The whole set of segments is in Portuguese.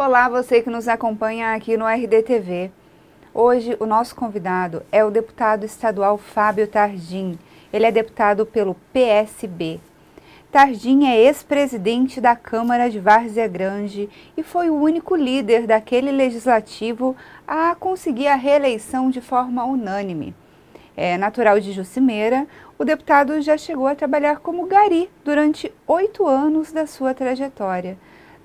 Olá, você que nos acompanha aqui no RDTV. Hoje o nosso convidado é o deputado estadual Fábio Tardim. Ele é deputado pelo PSB. Tardim é ex-presidente da Câmara de Várzea Grande e foi o único líder daquele legislativo a conseguir a reeleição de forma unânime. É natural de Jucimeira, o deputado já chegou a trabalhar como gari durante oito anos da sua trajetória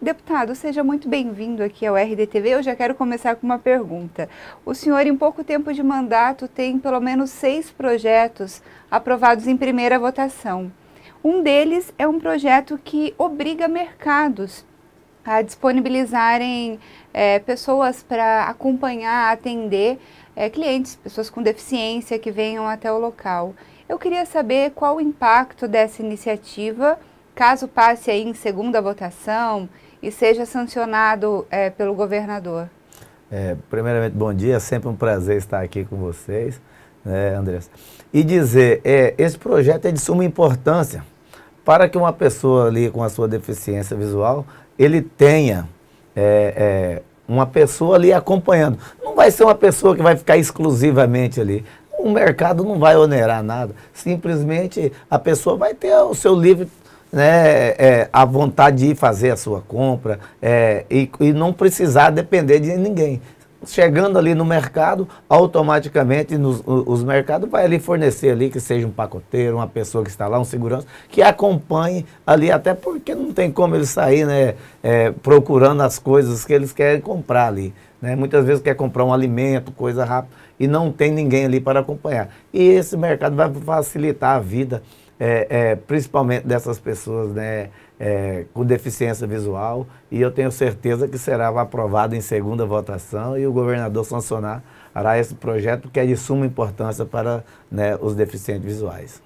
Deputado, seja muito bem-vindo aqui ao RDTV. Eu já quero começar com uma pergunta. O senhor, em pouco tempo de mandato, tem pelo menos seis projetos aprovados em primeira votação. Um deles é um projeto que obriga mercados a disponibilizarem é, pessoas para acompanhar, atender é, clientes, pessoas com deficiência que venham até o local. Eu queria saber qual o impacto dessa iniciativa, caso passe aí em segunda votação, e seja sancionado é, pelo governador? É, primeiramente, bom dia, é sempre um prazer estar aqui com vocês, né, Andressa? E dizer, é, esse projeto é de suma importância para que uma pessoa ali com a sua deficiência visual, ele tenha é, é uma pessoa ali acompanhando. Não vai ser uma pessoa que vai ficar exclusivamente ali. O mercado não vai onerar nada. Simplesmente a pessoa vai ter o seu livre né, é, é, a vontade de ir fazer a sua compra é, e, e não precisar depender de ninguém chegando ali no mercado, automaticamente nos, os mercados vai ali fornecer ali que seja um pacoteiro, uma pessoa que está lá, um segurança, que acompanhe ali, até porque não tem como eles sair né, é, procurando as coisas que eles querem comprar ali. Né? Muitas vezes quer comprar um alimento, coisa rápida, e não tem ninguém ali para acompanhar. E esse mercado vai facilitar a vida é, é, principalmente dessas pessoas né, é, com deficiência visual, e eu tenho certeza que será aprovado em segunda votação e o governador sancionará esse projeto que é de suma importância para né, os deficientes visuais.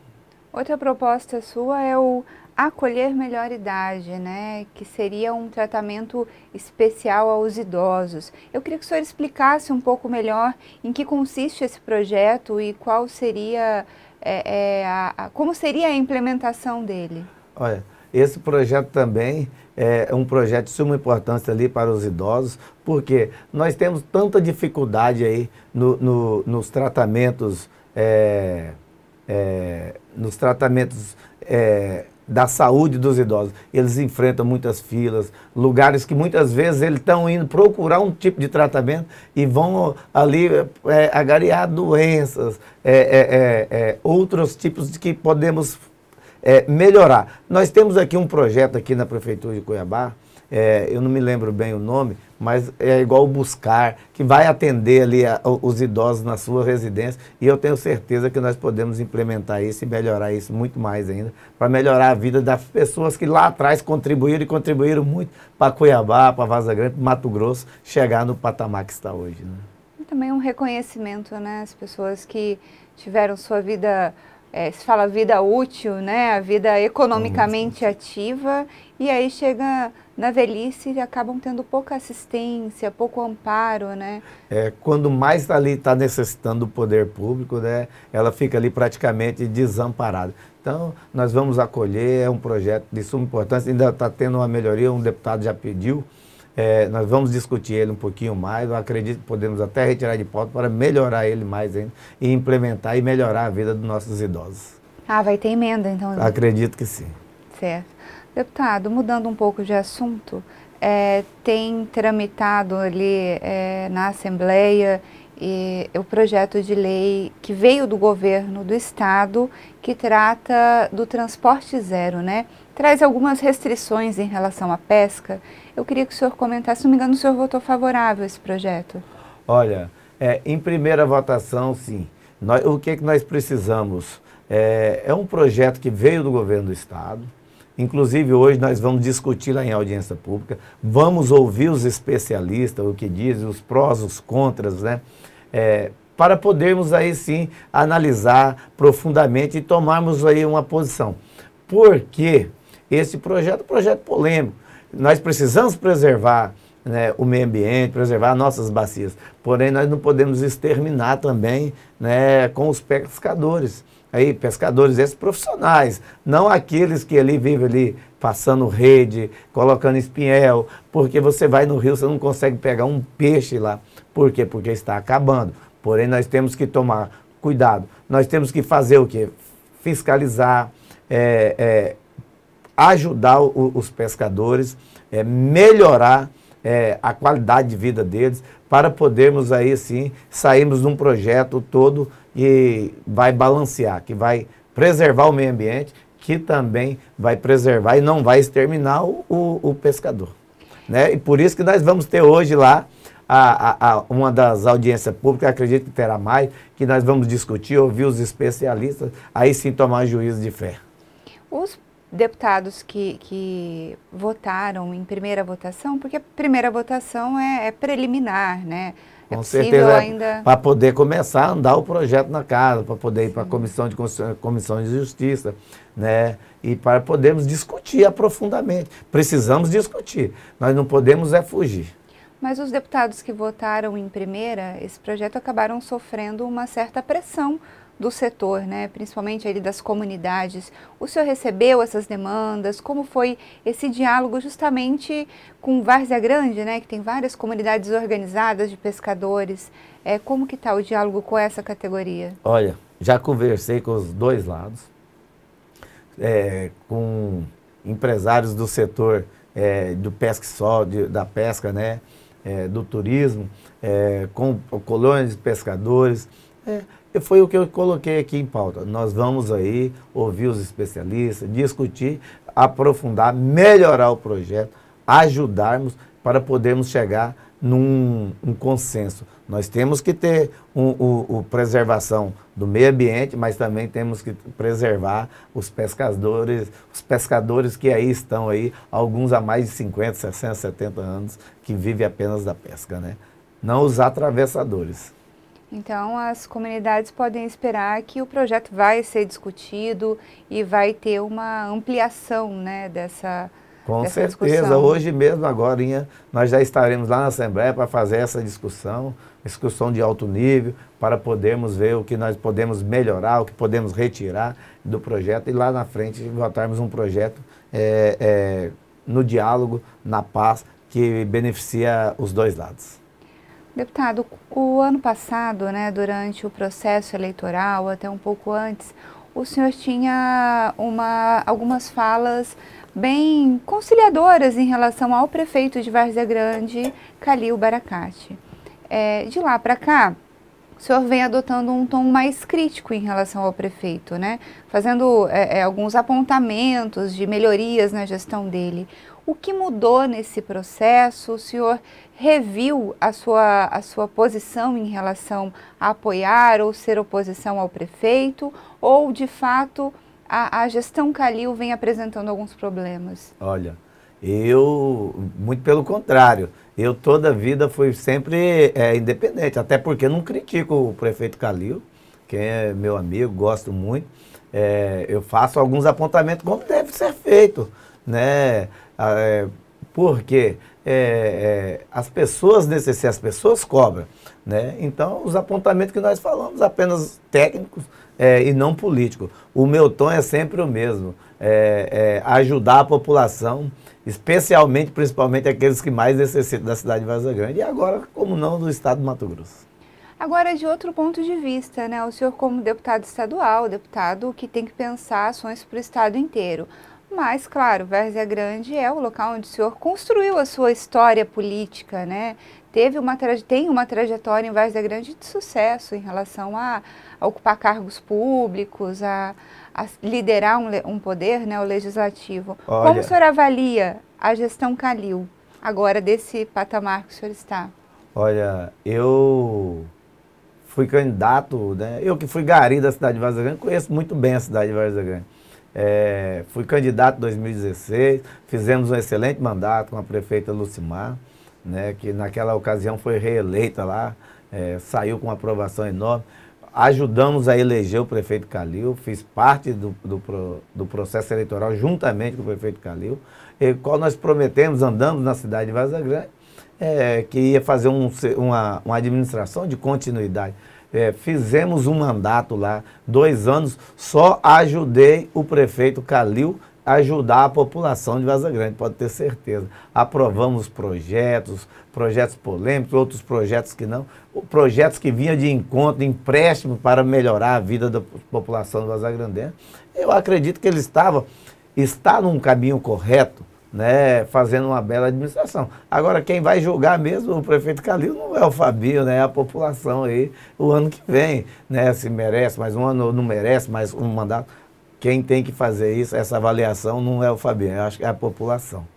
Outra proposta sua é o acolher melhor idade, né? que seria um tratamento especial aos idosos. Eu queria que o senhor explicasse um pouco melhor em que consiste esse projeto e qual seria é, é, a, a, como seria a implementação dele? Olha, esse projeto também é um projeto de suma importância ali para os idosos, porque nós temos tanta dificuldade aí no, no, nos tratamentos, é, é, nos tratamentos é, da saúde dos idosos. Eles enfrentam muitas filas, lugares que muitas vezes eles estão indo procurar um tipo de tratamento e vão eh, ali é, eh, agariar doenças, é, é, outros tipos de que podemos melhorar. Nós temos aqui um projeto aqui na Prefeitura de Cuiabá, é, eu não me lembro bem o nome, mas é igual o Buscar, que vai atender ali a, os idosos na sua residência. E eu tenho certeza que nós podemos implementar isso e melhorar isso muito mais ainda, para melhorar a vida das pessoas que lá atrás contribuíram e contribuíram muito para Cuiabá, para Vaza Grande, para Mato Grosso, chegar no patamar que está hoje. Né? E também um reconhecimento, né? As pessoas que tiveram sua vida é, se fala vida útil, né? A vida economicamente uhum. ativa e aí chega na velhice e acabam tendo pouca assistência, pouco amparo, né? É, quando mais tá ali está necessitando do poder público, né? Ela fica ali praticamente desamparada. Então, nós vamos acolher, é um projeto de suma importância, ainda está tendo uma melhoria, um deputado já pediu, é, nós vamos discutir ele um pouquinho mais, eu acredito que podemos até retirar de pauta para melhorar ele mais ainda e implementar e melhorar a vida dos nossos idosos. Ah, vai ter emenda então? Né? Acredito que sim. Certo. Deputado, mudando um pouco de assunto, é, tem tramitado ali é, na Assembleia e, o projeto de lei que veio do governo do Estado, que trata do transporte zero, né? Traz algumas restrições em relação à pesca eu queria que o senhor comentasse, se não me engano, o senhor votou favorável a esse projeto. Olha, é, em primeira votação, sim. Nós, o que é que nós precisamos? É, é um projeto que veio do governo do Estado, Inclusive, hoje nós vamos discutir lá em audiência pública, vamos ouvir os especialistas, o que dizem, os prós, os contras, né? É, para podermos aí sim analisar profundamente e tomarmos aí uma posição. Por que esse projeto? É projeto polêmico. Nós precisamos preservar né, o meio ambiente, preservar nossas bacias. Porém, nós não podemos exterminar também né, com os pescadores. Aí, pescadores esses profissionais, não aqueles que ali vivem ali passando rede, colocando espinhel, porque você vai no rio, você não consegue pegar um peixe lá. Por quê? Porque está acabando. Porém, nós temos que tomar cuidado. Nós temos que fazer o quê? Fiscalizar, é, é, ajudar o, os pescadores, é, melhorar é, a qualidade de vida deles, para podermos aí sim sairmos de um projeto todo e vai balancear, que vai preservar o meio ambiente, que também vai preservar e não vai exterminar o, o pescador. Né? E por isso que nós vamos ter hoje lá a, a, a, uma das audiências públicas, acredito que terá mais, que nós vamos discutir, ouvir os especialistas, aí sim tomar juízo de fé. Os deputados que, que votaram em primeira votação, porque a primeira votação é, é preliminar, né? É Com certeza, é ainda... para poder começar a andar o projeto na casa, para poder ir para a comissão de, comissão de Justiça, né? E para podermos discutir aprofundadamente. Precisamos discutir, nós não podemos é fugir. Mas os deputados que votaram em primeira, esse projeto acabaram sofrendo uma certa pressão do setor, né, principalmente ali das comunidades. O senhor recebeu essas demandas? Como foi esse diálogo justamente com Várzea Grande, né, que tem várias comunidades organizadas de pescadores? É, como que está o diálogo com essa categoria? Olha, já conversei com os dois lados, é, com empresários do setor é, do pesca sol, de, da pesca, né, é, do turismo, é, com colônias de pescadores, é, foi o que eu coloquei aqui em pauta. Nós vamos aí ouvir os especialistas, discutir, aprofundar, melhorar o projeto, ajudarmos para podermos chegar num um consenso. Nós temos que ter um, o, preservação do meio ambiente, mas também temos que preservar os pescadores, os pescadores que aí estão aí, alguns há mais de 50, 60, 70 anos, que vivem apenas da pesca, né? Não os atravessadores. Então, as comunidades podem esperar que o projeto vai ser discutido e vai ter uma ampliação né, dessa, com certeza. Discussão. Hoje mesmo, agora, nós já estaremos lá na Assembleia para fazer essa discussão, discussão de alto nível, para podermos ver o que nós podemos melhorar, o que podemos retirar do projeto e lá na frente votarmos um projeto é, é, no diálogo, na paz, que beneficia os dois lados. Deputado, o ano passado, né, durante o processo eleitoral, até um pouco antes, o senhor tinha uma, algumas falas bem conciliadoras em relação ao prefeito de Várzea Grande, Calil Baracate. É, de lá para cá, o senhor vem adotando um tom mais crítico em relação ao prefeito, né? fazendo é, é alguns apontamentos de melhorias na gestão dele. O que mudou nesse processo? O senhor reviu a sua, a sua posição em relação a apoiar ou ser oposição ao prefeito? Ou, de fato, a, a gestão Calil vem apresentando alguns problemas? Olha, eu, muito pelo contrário, eu toda a vida fui sempre é, independente, até porque não critico o prefeito Calil, que é meu amigo, gosto muito. É, eu faço alguns apontamentos como deve ser feito né? É, porque é, é, as pessoas necessitam, as pessoas cobram. Né? Então, os apontamentos que nós falamos, apenas técnicos é, e não políticos. O meu tom é sempre o mesmo, é, é, ajudar a população, especialmente, principalmente aqueles que mais necessitam da cidade de Vaza Grande e agora, como não, do estado do Mato Grosso. Agora, de outro ponto de vista, né? o senhor como deputado estadual, deputado que tem que pensar ações para o estado inteiro, mas, claro, Várzea Grande é o local onde o senhor construiu a sua história política, né? Teve uma tem uma trajetória em Várzea Grande de sucesso em relação a, a ocupar cargos públicos, a, a liderar um, um, poder, né, o legislativo. Olha, Como o senhor avalia a gestão Calil, agora desse patamar que o senhor está? Olha, eu fui candidato, né? Eu que fui gari da cidade de Várzea Grande, conheço muito bem a cidade de Várzea Grande. É, fui candidato em 2016, fizemos um excelente mandato com a prefeita Lucimar, né, que naquela ocasião foi reeleita lá, é, saiu com uma aprovação enorme. Ajudamos a eleger o prefeito Calil, fiz parte do, do, do processo eleitoral juntamente com o prefeito Calil, e qual nós prometemos, andamos na cidade de Vaza Grande, é, que ia fazer um, uma, uma administração de continuidade é, fizemos um mandato lá, dois anos, só ajudei o prefeito Calil a ajudar a população de Vaza Grande, pode ter certeza. Aprovamos projetos, projetos polêmicos, outros projetos que não, projetos que vinham de encontro, empréstimo para melhorar a vida da população de Vaza Grande. Eu acredito que ele estava, está num caminho correto, né, fazendo uma bela administração. Agora, quem vai julgar mesmo o prefeito Calil não é o Fabio, né, é a população aí, o ano que vem, né, se merece mais um ano ou não merece mais um mandato. Quem tem que fazer isso, essa avaliação, não é o Fabio, eu acho que é a população.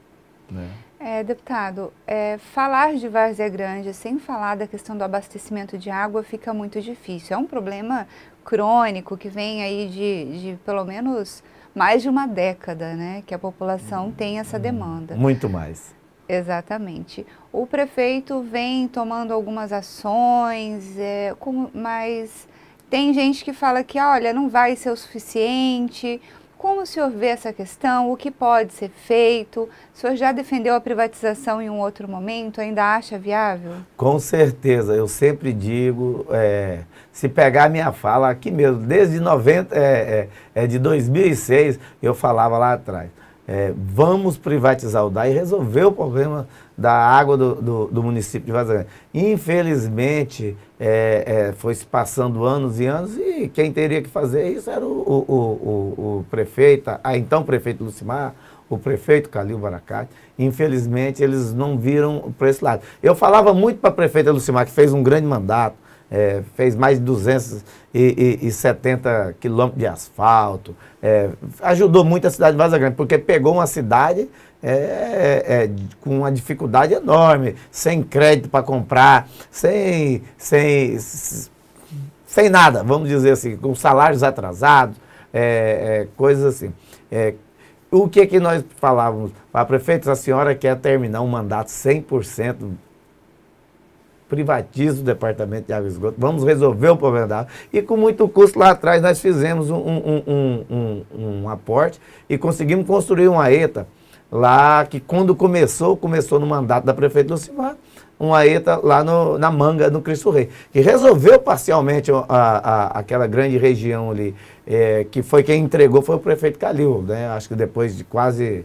Né? É, deputado, é, falar de Várzea Grande sem falar da questão do abastecimento de água fica muito difícil. É um problema crônico que vem aí de, de pelo menos mais de uma década né, que a população tem essa hum, demanda. Muito mais. Exatamente. O prefeito vem tomando algumas ações, é, com, mas tem gente que fala que, olha, não vai ser o suficiente, como o senhor vê essa questão? O que pode ser feito? O senhor já defendeu a privatização em um outro momento? Ainda acha viável? Com certeza. Eu sempre digo, é, se pegar minha fala aqui mesmo, desde 90, é, é, é, de 2006, eu falava lá atrás. É, vamos privatizar o DAE e resolver o problema da água do, do, do município de Vaza Infelizmente, é, é, foi se passando anos e anos e quem teria que fazer isso era o, o, o, o prefeito, a então prefeito Lucimar, o prefeito Calil Baracate. Infelizmente, eles não viram para esse lado. Eu falava muito para a prefeita Lucimar, que fez um grande mandato, é, fez mais de 270 quilômetros de asfalto, é, ajudou muito a cidade de Vaza Grande, porque pegou uma cidade é, é com uma dificuldade enorme, sem crédito para comprar, sem, sem, sem nada, vamos dizer assim, com salários atrasados, é, é, coisas assim. o que que nós falávamos para a prefeita? A senhora quer terminar um mandato 100% privatiza o departamento de água e esgoto, vamos resolver o problema da água. E com muito custo lá atrás nós fizemos um, um, um, um aporte e conseguimos construir uma ETA lá que quando começou, começou no mandato da prefeita do Lucimar, uma ETA lá no, na Manga, no Cristo Rei, que resolveu parcialmente a, a, aquela grande região ali, é, que foi quem entregou, foi o prefeito Calil, né? acho que depois de quase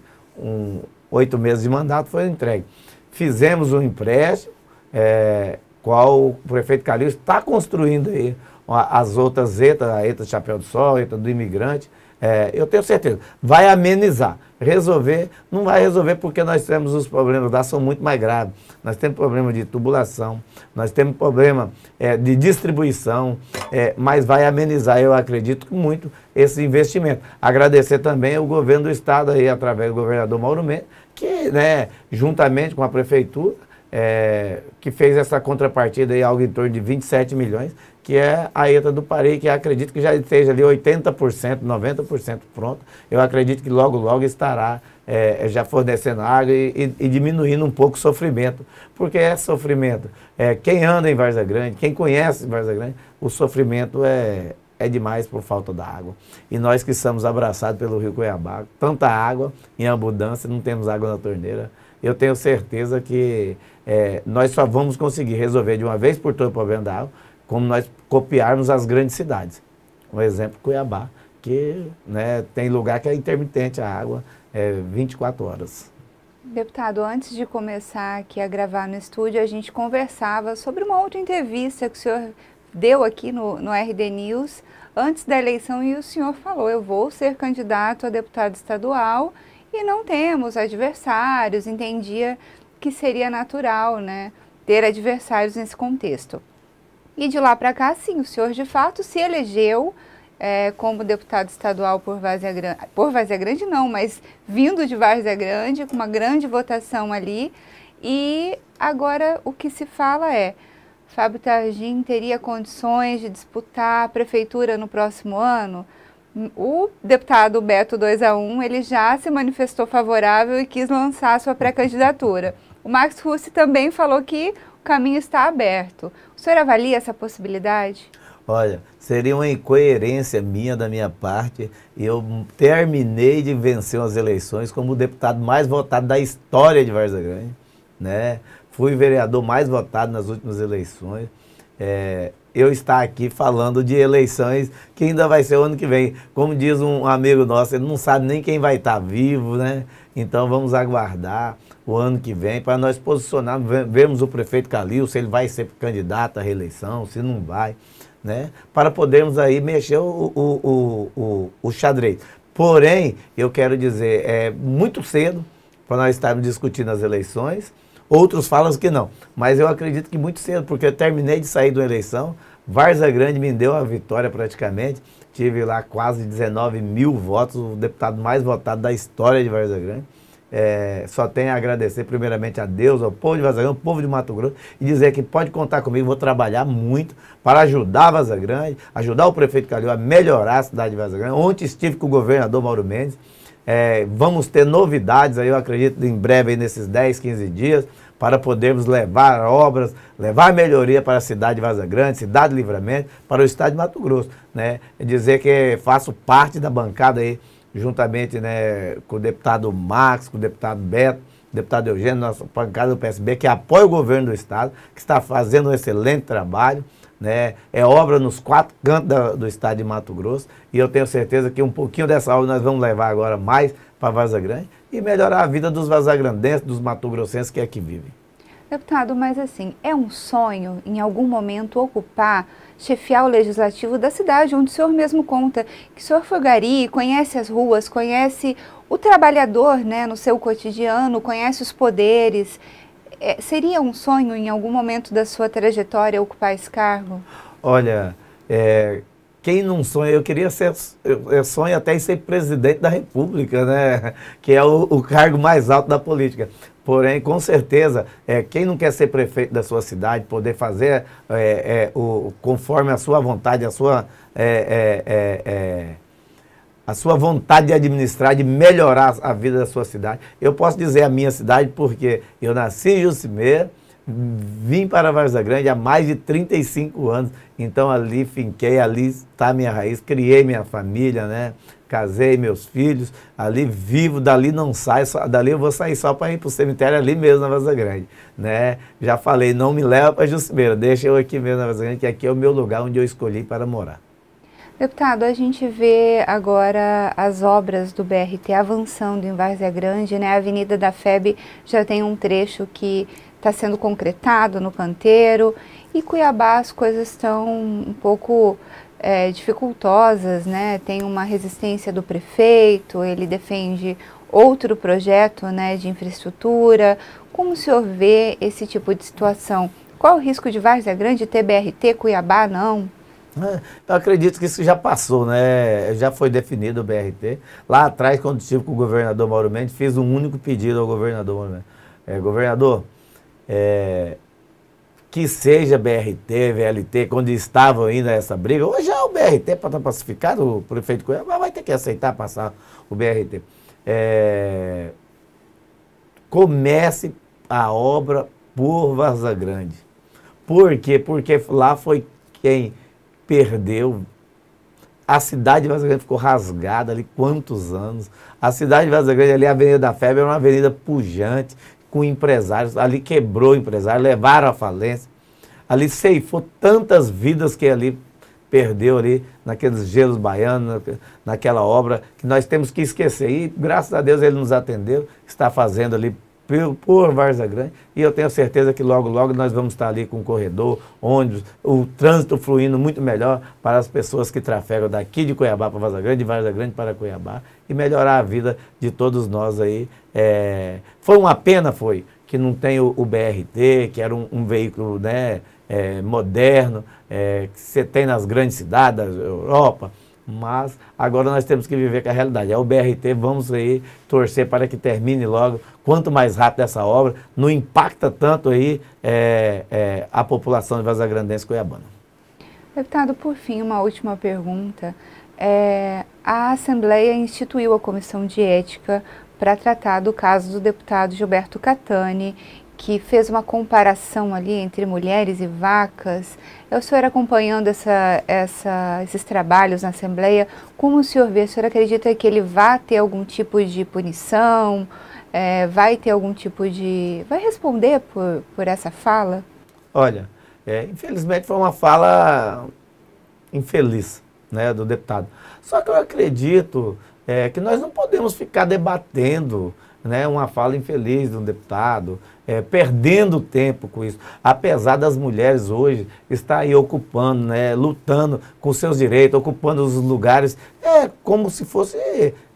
oito meses de mandato foi entregue. Fizemos um empréstimo, é, qual o prefeito Calixto está construindo aí as outras ETA, a ETA do Chapéu do Sol, a ETA do Imigrante. É, eu tenho certeza, vai amenizar. Resolver, não vai resolver porque nós temos os problemas lá, são muito mais graves. Nós temos problema de tubulação, nós temos problema é, de distribuição, é, mas vai amenizar, eu acredito, muito esse investimento. Agradecer também ao governo do Estado, aí, através do governador Mauro Mendes, que, né, juntamente com a prefeitura, é, que fez essa contrapartida aí, algo em torno de 27 milhões, que é a ETA do Pari, que acredito que já esteja ali 80%, 90% pronto. Eu acredito que logo, logo estará é, é, já fornecendo água e, e, e, diminuindo um pouco o sofrimento, porque é sofrimento. É, quem anda em Varza Grande, quem conhece Varza Grande, o sofrimento é, é demais por falta da água. E nós que estamos abraçados pelo Rio Cuiabá, tanta água em abundância, não temos água na torneira, eu tenho certeza que é, nós só vamos conseguir resolver de uma vez por todas o problema da água como nós copiarmos as grandes cidades. Um exemplo, Cuiabá, que né, tem lugar que é intermitente a água é, 24 horas. Deputado, antes de começar aqui a gravar no estúdio, a gente conversava sobre uma outra entrevista que o senhor deu aqui no, no RD News antes da eleição e o senhor falou: eu vou ser candidato a deputado estadual e não temos adversários, entendia que seria natural né, ter adversários nesse contexto. E de lá para cá, sim, o senhor de fato se elegeu é, como deputado estadual por Vazia Grande, por Vazia Grande não, mas vindo de Vazia Grande, com uma grande votação ali. E agora o que se fala é, Fábio Targin teria condições de disputar a prefeitura no próximo ano? o deputado Beto 2 a 1 ele já se manifestou favorável e quis lançar sua pré-candidatura. O Max Russi também falou que o caminho está aberto. O senhor avalia essa possibilidade? Olha, seria uma incoerência minha da minha parte. Eu terminei de vencer as eleições como o deputado mais votado da história de Varza Grande, né? Fui vereador mais votado nas últimas eleições. É, eu estar aqui falando de eleições que ainda vai ser o ano que vem. Como diz um amigo nosso, ele não sabe nem quem vai estar vivo, né? Então vamos aguardar o ano que vem para nós posicionarmos, vemos o prefeito Calil, se ele vai ser candidato à reeleição, se não vai, né? Para podermos aí mexer o, o, o, o, o xadrez. Porém, eu quero dizer, é muito cedo para nós estarmos discutindo as eleições. Outros falam que não. Mas eu acredito que muito cedo, porque eu terminei de sair de uma eleição, Varza Grande me deu a vitória praticamente. Tive lá quase 19 mil votos, o deputado mais votado da história de Varza Grande. É, só tenho a agradecer primeiramente a Deus, ao povo de Vazagrande, ao povo de Mato Grosso, e dizer que pode contar comigo, vou trabalhar muito para ajudar Vazagrande, ajudar o prefeito Calil a melhorar a cidade de Vazagrande. Ontem estive com o governador Mauro Mendes, é, vamos ter novidades, aí eu acredito, em breve, aí nesses 10, 15 dias, para podermos levar obras, levar melhoria para a cidade de Vaza Grande, cidade de Livramento, para o estado de Mato Grosso. Né? Dizer que faço parte da bancada aí, juntamente né, com o deputado Max, com o deputado Beto, deputado Eugênio, nossa bancada do PSB, que apoia o governo do Estado, que está fazendo um excelente trabalho né? É obra nos quatro cantos da, do estado de Mato Grosso e eu tenho certeza que um pouquinho dessa obra nós vamos levar agora mais para Vaza Grande e melhorar a vida dos vazagrandenses, dos matogrossenses que aqui é vivem. Deputado, mas assim, é um sonho em algum momento ocupar, chefiar o legislativo da cidade, onde o senhor mesmo conta que o senhor foi gari, conhece as ruas, conhece o trabalhador né, no seu cotidiano, conhece os poderes é, seria um sonho em algum momento da sua trajetória ocupar esse cargo? Olha, é, quem não sonha, eu queria ser, eu sonho até em ser presidente da República, né? Que é o, o cargo mais alto da política. Porém, com certeza, é, quem não quer ser prefeito da sua cidade, poder fazer é, é, o, conforme a sua vontade, a sua. É, é, é, é a sua vontade de administrar, de melhorar a vida da sua cidade. Eu posso dizer a minha cidade porque eu nasci em Jucimê, vim para Varza Grande há mais de 35 anos, então ali finquei, ali está minha raiz, criei minha família, né? casei meus filhos, ali vivo, dali não saio, dali eu vou sair só para ir para o cemitério ali mesmo na Vaza Grande, né? Já falei, não me leva para Jucimeira, deixa eu aqui mesmo na Vaza Grande, que aqui é o meu lugar onde eu escolhi para morar. Deputado, a gente vê agora as obras do BRT avançando em Várzea Grande, né? A Avenida da FEB já tem um trecho que está sendo concretado no canteiro. E Cuiabá as coisas estão um pouco é, dificultosas, né? Tem uma resistência do prefeito, ele defende outro projeto né, de infraestrutura. Como o senhor vê esse tipo de situação? Qual o risco de Várzea Grande ter BRT, Cuiabá não? Né? Então, eu acredito que isso já passou, né? Já foi definido o BRT. Lá atrás, quando estive com o governador Mauro Mendes, fiz um único pedido ao governador Mauro Mendes. É, governador, é, que seja BRT, VLT, quando estavam ainda essa briga, hoje é o BRT para estar tá pacificado, o prefeito mas vai ter que aceitar passar o BRT. É, comece a obra por Vaza Grande. Por quê? Porque lá foi quem perdeu. A cidade de Vaza Grande ficou rasgada ali quantos anos. A cidade de Vaza Grande, ali a Avenida da Febre, era uma avenida pujante, com empresários. Ali quebrou empresário, levaram à falência. Ali ceifou tantas vidas que ali perdeu ali naqueles gelos baianos, naquela obra que nós temos que esquecer. E graças a Deus ele nos atendeu, está fazendo ali por Varza Grande, e eu tenho certeza que logo, logo nós vamos estar ali com o corredor, ônibus, o trânsito fluindo muito melhor para as pessoas que trafegam daqui de Cuiabá para Varza Grande, de Varza Grande para Cuiabá, e melhorar a vida de todos nós aí. É... Foi uma pena, foi, que não tem o, o BRT, que era um, um veículo né, é, moderno, é, que você tem nas grandes cidades, da Europa, mas agora nós temos que viver com a realidade. É o BRT, vamos aí torcer para que termine logo, quanto mais rápido essa obra, não impacta tanto aí é, é, a população de Vazagrandense Cuiabana. Deputado, por fim, uma última pergunta. É, a Assembleia instituiu a Comissão de Ética para tratar do caso do deputado Gilberto Catani que fez uma comparação ali entre mulheres e vacas. É, o senhor acompanhando essa, essa, esses trabalhos na Assembleia, como o senhor vê? O senhor acredita que ele vai ter algum tipo de punição? É, vai ter algum tipo de. vai responder por, por essa fala? Olha, é, infelizmente foi uma fala infeliz né, do deputado. Só que eu acredito é, que nós não podemos ficar debatendo né, uma fala infeliz de um deputado, é, perdendo tempo com isso. Apesar das mulheres hoje estar aí ocupando, né, lutando com seus direitos, ocupando os lugares, é como se fosse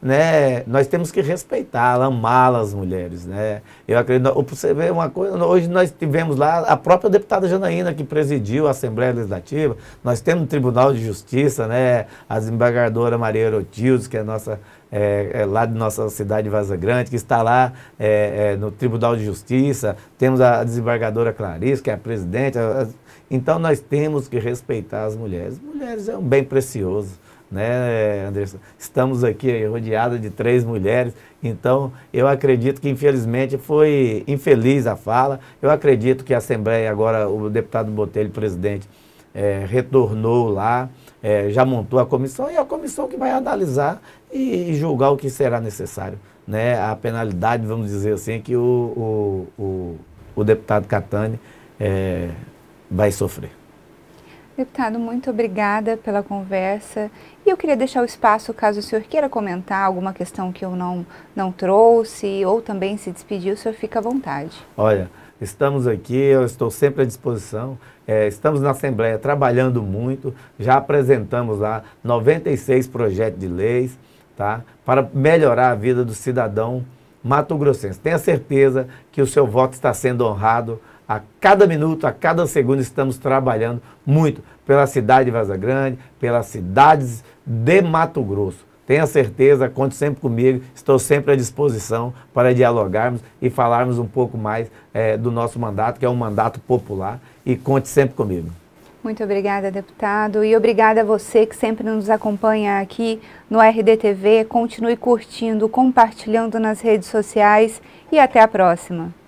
né, nós temos que respeitá la amá as mulheres. Né? Eu acredito, você vê uma coisa, hoje nós tivemos lá a própria deputada Janaína, que presidiu a Assembleia Legislativa, nós temos o Tribunal de Justiça, né, a desembargadora Maria Erotildes, que é nossa é, é, lá de nossa cidade de Vaza Grande, que está lá é, é, no Tribunal de Justiça, temos a desembargadora Clarice, que é a presidente. A, a, então nós temos que respeitar as mulheres. Mulheres é um bem precioso né, Estamos aqui eh, rodeados de três mulheres, então eu acredito que infelizmente foi infeliz a fala. Eu acredito que a Assembleia, agora o deputado Botelho, presidente, é, retornou lá, é, já montou a comissão e é a comissão que vai analisar e, e julgar o que será necessário. Né, a penalidade, vamos dizer assim, que o, o, o, o deputado Catani é, vai sofrer. Deputado, muito obrigada pela conversa. E eu queria deixar o espaço caso o senhor queira comentar alguma questão que eu não, não trouxe ou também se despedir, o senhor fica à vontade. Olha, estamos aqui, eu estou sempre à disposição. É, estamos na Assembleia trabalhando muito, já apresentamos lá 96 projetos de leis tá, para melhorar a vida do cidadão mato-grossense. Tenha certeza que o seu voto está sendo honrado a cada minuto, a cada segundo, estamos trabalhando muito pela cidade de Vaza Grande, pelas cidades de Mato Grosso. Tenha certeza, conte sempre comigo, estou sempre à disposição para dialogarmos e falarmos um pouco mais é, do nosso mandato, que é um mandato popular, e conte sempre comigo. Muito obrigada, deputado, e obrigada a você que sempre nos acompanha aqui no RDTV. Continue curtindo, compartilhando nas redes sociais e até a próxima.